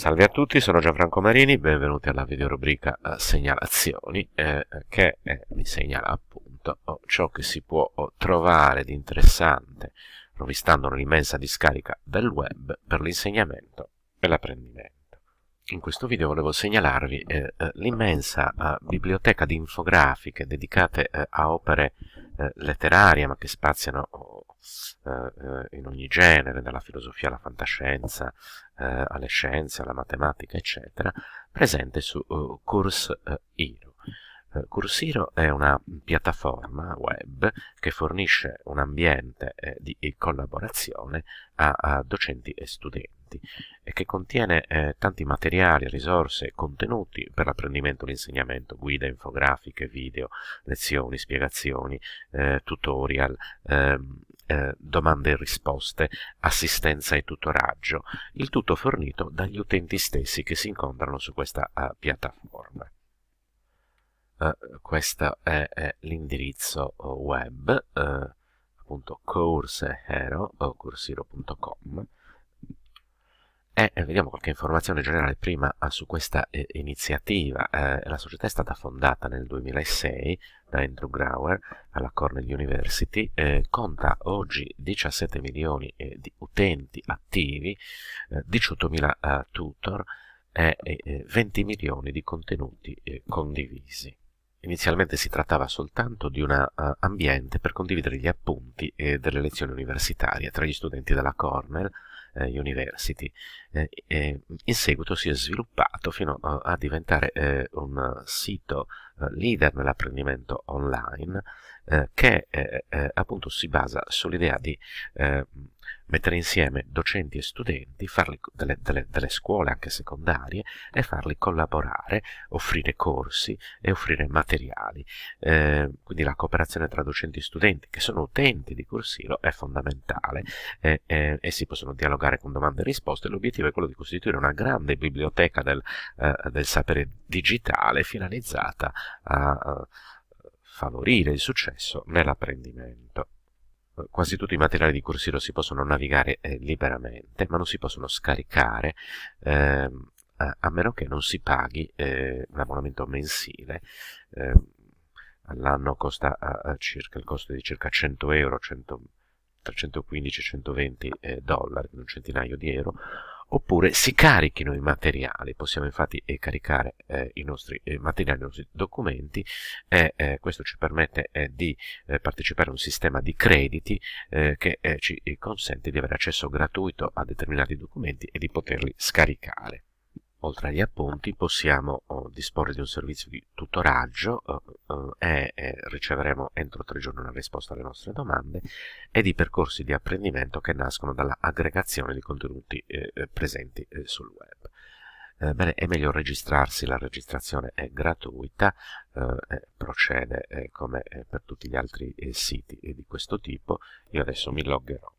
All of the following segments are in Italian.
Salve a tutti, sono Gianfranco Marini, benvenuti alla videorubrica eh, segnalazioni eh, che eh, vi segnala appunto oh, ciò che si può oh, trovare di interessante rovistando un'immensa discarica del web per l'insegnamento e l'apprendimento. In questo video volevo segnalarvi eh, eh l'immensa eh, biblioteca di infografiche dedicate a opere letterarie ma che spaziano oh, eh, eh, in ogni genere, dalla filosofia alla fantascienza, eh, alle scienze, alla matematica, eccetera, presente su uh, eh, Course Hero. Uh, eh, Course Hero è una piattaforma web che fornisce un ambiente eh, di collaborazione a, a, docenti e studenti e che contiene eh, tanti materiali, risorse e contenuti per l'apprendimento e l'insegnamento, guide, infografiche, video, lezioni, spiegazioni, eh, tutorial, ehm, eh, domande e risposte, assistenza e tutoraggio, il tutto fornito dagli utenti stessi che si incontrano su questa uh, piattaforma. Uh, questo è, è l'indirizzo web, uh, appunto coursehero, o e eh, eh, vediamo qualche informazione generale prima ah, su questa eh, iniziativa. Eh, la società è stata fondata nel 2006 da Andrew Grauer alla Cornell University, eh, conta oggi 17 milioni eh, di utenti attivi, 18 mila tutor e 20 milioni di contenuti condivisi. Inizialmente si trattava soltanto di un uh, ambiente per condividere gli appunti eh, delle lezioni universitarie tra gli studenti della Cornell eh, University. Eh, eh, in seguito si è sviluppato fino a, a diventare eh, un sito eh, leader nell'apprendimento online eh, che eh, eh, appunto si basa sull'idea di ehm, mettere insieme docenti e studenti, farli delle, delle, delle, scuole anche secondarie e farli collaborare, offrire corsi e offrire materiali. Eh, quindi la cooperazione tra docenti e studenti che sono utenti di Cursiro è fondamentale eh, eh, e si possono dialogare con domande e risposte. L'obiettivo è quello di costituire una grande biblioteca del, eh, del sapere digitale finalizzata a, a favorire il successo nell'apprendimento. Eh, quasi tutti i materiali di Cursiro si possono navigare eh, liberamente, ma non si possono scaricare eh, a meno che non si paghi eh, l'abbonamento mensile. Ehm, all'anno costa a, circa, il costo di circa 100 euro, 100, tra 115 e 120 dollari, un centinaio di euro, oppure si carichino i materiali, possiamo infatti eh, caricare eh, i nostri eh, materiali, i nostri documenti, e eh, questo ci permette eh, di eh, partecipare a un sistema di crediti che ci consente di avere accesso gratuito a determinati documenti e di poterli scaricare oltre agli appunti possiamo oh, disporre di un servizio di tutoraggio oh, oh, e riceveremo entro tre giorni una risposta alle nostre domande e di percorsi di apprendimento che nascono dall'aggregazione di contenuti eh, eh, presenti eh, sul web. bene, è meglio registrarsi, la registrazione è gratuita, procede come per tutti gli altri siti di questo tipo, io adesso mi loggerò.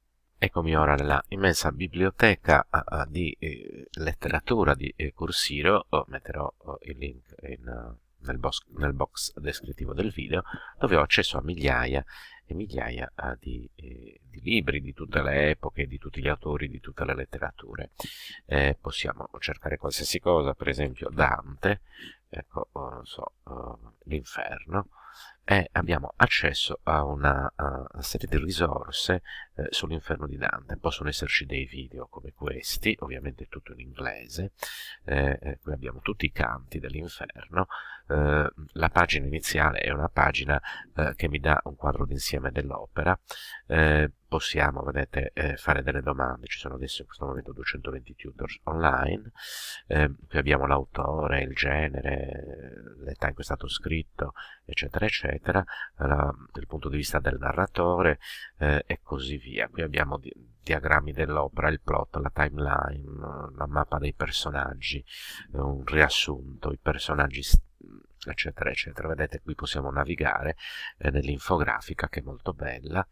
Eccomi ora nella immensa biblioteca ah, ah, di eh, letteratura di eh, Cursiro, oh, metterò oh, il link in, eh, nel, box, nel, box descrittivo del video, dove ho accesso a migliaia e migliaia ah, di, di, libri di tutte le epoche, di tutti gli autori, di tutte le letterature. Eh, possiamo cercare qualsiasi cosa, per esempio Dante, ecco, oh, non so, l'inferno, e abbiamo accesso a una a serie di risorse eh, sull'inferno di Dante. Possono esserci dei video come questi, ovviamente tutto in inglese, eh, eh qui abbiamo tutti i canti dell'inferno, eh, la pagina iniziale è una pagina eh, che mi dà un quadro d'insieme dell'opera, eh, possiamo vedete, fare delle domande, ci sono adesso in questo momento 220 tutors online, qui abbiamo l'autore, il genere, l'età in cui è stato scritto, eccetera, eccetera, la, dal punto di vista del narratore eh, e così via. Qui abbiamo di, diagrammi dell'opera, il plot, la timeline, la mappa dei personaggi, eh, un riassunto, i personaggi eccetera eccetera vedete qui possiamo navigare eh, nell'infografica che è molto bella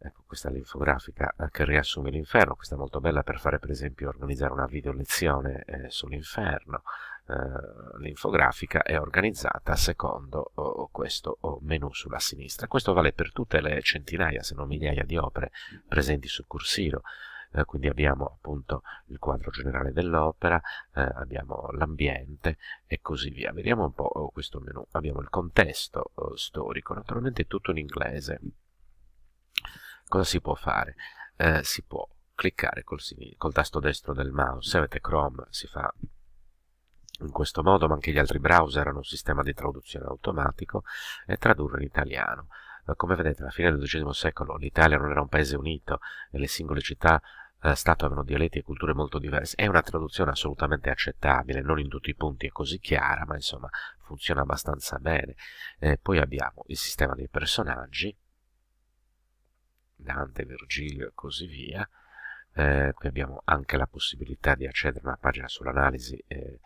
Ecco, questa è l'infografica eh, che riassume l'inferno, questa è molto bella per fare per esempio organizzare una video lezione eh, sull'inferno, eh, l'infografica è organizzata secondo questo menu sulla sinistra. Questo vale per tutte le centinaia, se non migliaia di opere presenti sul Cursiro. Eh, quindi abbiamo appunto il quadro generale dell'opera, eh, abbiamo l'ambiente e così via. Vediamo un po' oh, questo menu. Abbiamo il contesto eh, storico, naturalmente è tutto in inglese. Cosa si può fare? Eh, si può cliccare col, col tasto destro del mouse, se avete Chrome si fa in questo modo, ma anche gli altri browser hanno un sistema di traduzione automatico e tradurre in italiano. Eh, come vedete, alla fine del XII secolo l'Italia non era un paese unito e le singole città eh, Stato avevano dialetti e culture molto diverse. È una traduzione assolutamente accettabile, non in tutti i punti è così chiara, ma insomma funziona abbastanza bene. Eh, poi abbiamo il sistema dei personaggi, Dante, Virgilio e così via. Eh, qui abbiamo anche la possibilità di accedere a una pagina sull'analisi eh,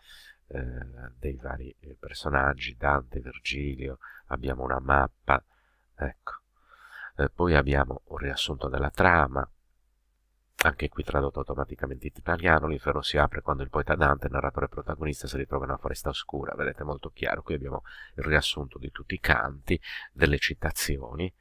eh, dei vari eh, personaggi, Dante, Virgilio, abbiamo una mappa, ecco. Eh, poi abbiamo un riassunto della trama, anche qui tradotto automaticamente in italiano, l'inferno si apre quando il poeta Dante, narratore protagonista, si ritrova in una foresta oscura, vedete molto chiaro, qui abbiamo il riassunto di tutti i canti, delle citazioni,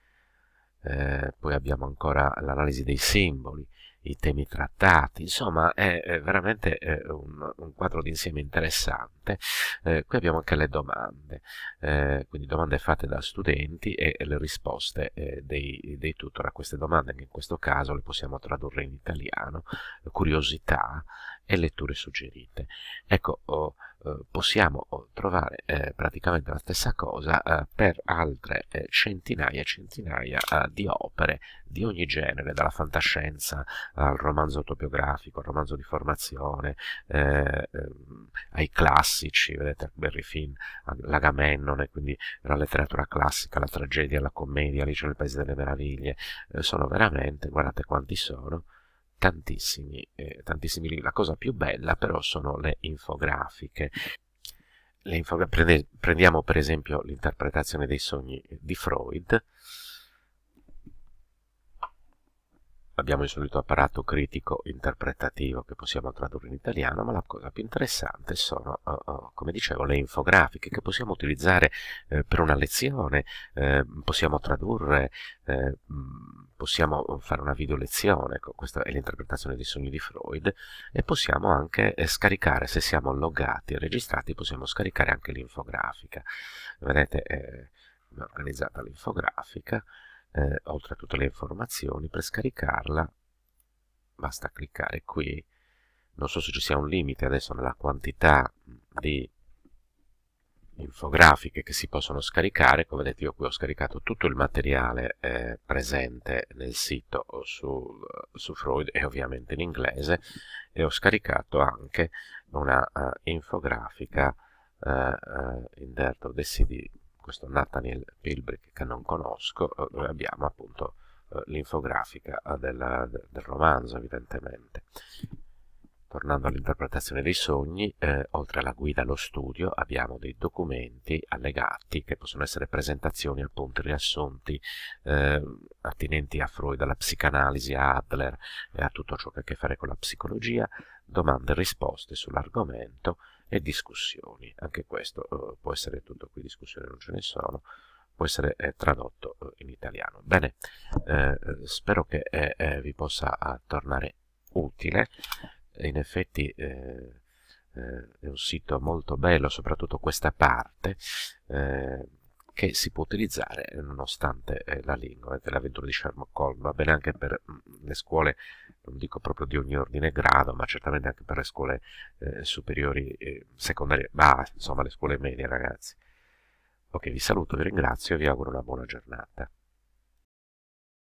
eh, poi abbiamo ancora l'analisi dei simboli, i temi trattati, insomma è, veramente un, un, quadro d'insieme interessante. Eh, qui abbiamo anche le domande, eh, quindi domande fatte da studenti e, le risposte eh, dei, dei, tutor a queste domande, che in questo caso le possiamo tradurre in italiano, curiosità e letture suggerite. Ecco, oh, eh, possiamo eh, trovare eh, praticamente la stessa cosa per altre centinaia e centinaia di opere di ogni genere, dalla fantascienza al romanzo autobiografico, al romanzo di formazione, ehm, ai classici, vedete Berry Finn, l'Agamennone, quindi la letteratura classica, la tragedia, la commedia, Alice nel Paese delle Meraviglie, sono veramente, guardate quanti sono, tantissimi, eh, tantissimi libri. La cosa più bella però sono le infografiche. Le infogra- prende- prendiamo per esempio l'interpretazione dei sogni di Freud, abbiamo il solito apparato critico interpretativo che possiamo tradurre in italiano, ma la cosa più interessante sono, oh, oh, come dicevo, le infografiche che possiamo utilizzare eh, per una lezione, eh, possiamo tradurre, eh, mm, possiamo fare una video lezione, ecco, questa è l'interpretazione dei sogni di Freud, e possiamo anche scaricare, se siamo loggati e registrati, possiamo scaricare anche l'infografica. Vedete, è organizzata l'infografica eh, oltre a tutte le informazioni per scaricarla basta cliccare qui non so se ci sia un limite adesso nella quantità di infografiche che si possono scaricare come vedete io qui ho scaricato tutto il materiale eh, presente nel sito su, su, Freud e ovviamente in inglese e ho scaricato anche una uh, infografica uh, uh, in Dirt of the CD questo Nathaniel Pilbrick che non conosco, dove eh, abbiamo appunto eh, l'infografica eh, della, del romanzo evidentemente. Tornando all'interpretazione dei sogni, eh, oltre alla guida allo studio abbiamo dei documenti allegati che possono essere presentazioni, appunti riassunti eh, attinenti a Freud, alla psicanalisi, a Adler e a tutto ciò che ha a che fare con la psicologia, domande e risposte sull'argomento, e discussioni. Anche questo eh, può essere tutto qui, discussioni non ce ne sono, può essere eh, tradotto eh, in italiano. Bene, eh, eh, spero che vi possa tornare utile, in effetti è un sito molto bello, soprattutto questa parte, che si può utilizzare nonostante la lingua, dell'avventura di Sherlock Holmes, va bene anche per mh, mm, le scuole non dico proprio di ogni ordine e grado, ma certamente anche per le scuole eh, superiori, eh, secondarie, ma insomma le scuole medie ragazzi. Ok, vi saluto, vi ringrazio e vi auguro una buona giornata.